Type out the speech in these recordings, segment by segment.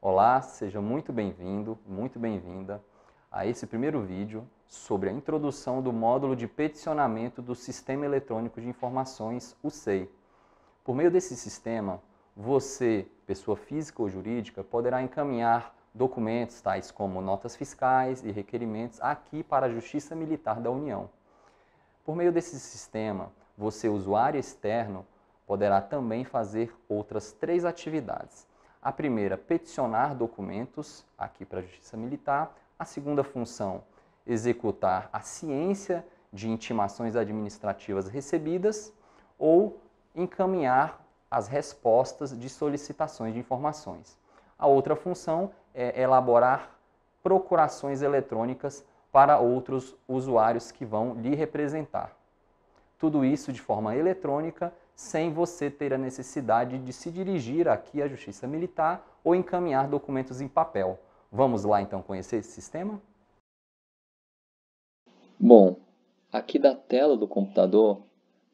Olá, seja muito bem-vindo, muito bem-vinda a esse primeiro vídeo sobre a introdução do módulo de peticionamento do Sistema Eletrônico de Informações, o SEI. Por meio desse sistema, você, pessoa física ou jurídica, poderá encaminhar documentos tais como notas fiscais e requerimentos aqui para a Justiça Militar da União. Por meio desse sistema, você, usuário externo, poderá também fazer outras três atividades. A primeira, peticionar documentos aqui para a Justiça Militar. A segunda função, executar a ciência de intimações administrativas recebidas ou encaminhar as respostas de solicitações de informações. A outra função é elaborar procurações eletrônicas para outros usuários que vão lhe representar. Tudo isso de forma eletrônica sem você ter a necessidade de se dirigir aqui à Justiça Militar ou encaminhar documentos em papel. Vamos lá então conhecer esse sistema? Bom, aqui da tela do computador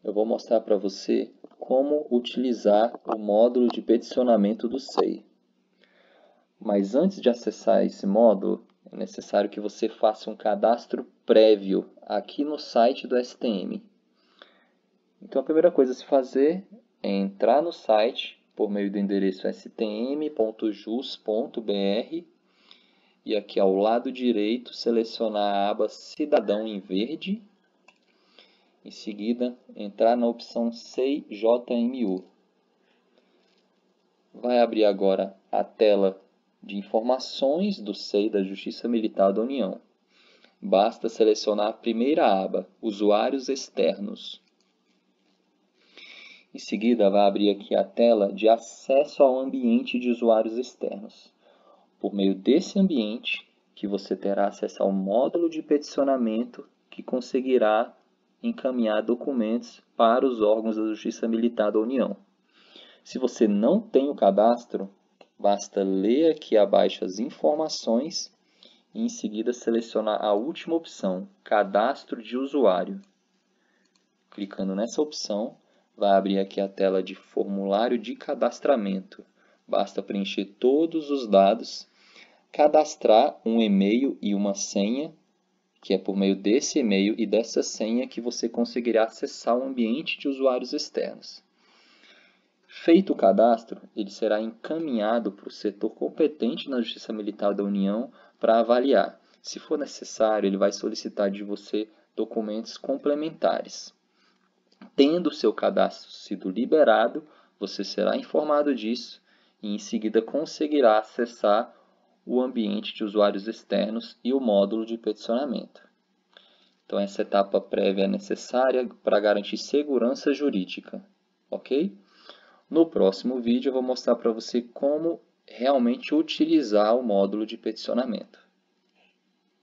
eu vou mostrar para você como utilizar o módulo de peticionamento do SEI. Mas antes de acessar esse módulo, é necessário que você faça um cadastro prévio aqui no site do STM. Então a primeira coisa a se fazer é entrar no site por meio do endereço stm.jus.br e aqui ao lado direito selecionar a aba Cidadão em verde. Em seguida, entrar na opção CJMU. Vai abrir agora a tela de informações do SEI da Justiça Militar da União. Basta selecionar a primeira aba, Usuários Externos. Em seguida, vai abrir aqui a tela de acesso ao ambiente de usuários externos. Por meio desse ambiente, que você terá acesso ao módulo de peticionamento que conseguirá encaminhar documentos para os órgãos da Justiça Militar da União. Se você não tem o cadastro, basta ler aqui abaixo as informações e em seguida selecionar a última opção, Cadastro de Usuário. Clicando nessa opção, Vai abrir aqui a tela de formulário de cadastramento. Basta preencher todos os dados, cadastrar um e-mail e uma senha, que é por meio desse e-mail e dessa senha que você conseguirá acessar o ambiente de usuários externos. Feito o cadastro, ele será encaminhado para o setor competente na Justiça Militar da União para avaliar. Se for necessário, ele vai solicitar de você documentos complementares. Tendo seu cadastro sido liberado, você será informado disso e em seguida conseguirá acessar o ambiente de usuários externos e o módulo de peticionamento. Então, essa etapa prévia é necessária para garantir segurança jurídica, ok? No próximo vídeo, eu vou mostrar para você como realmente utilizar o módulo de peticionamento.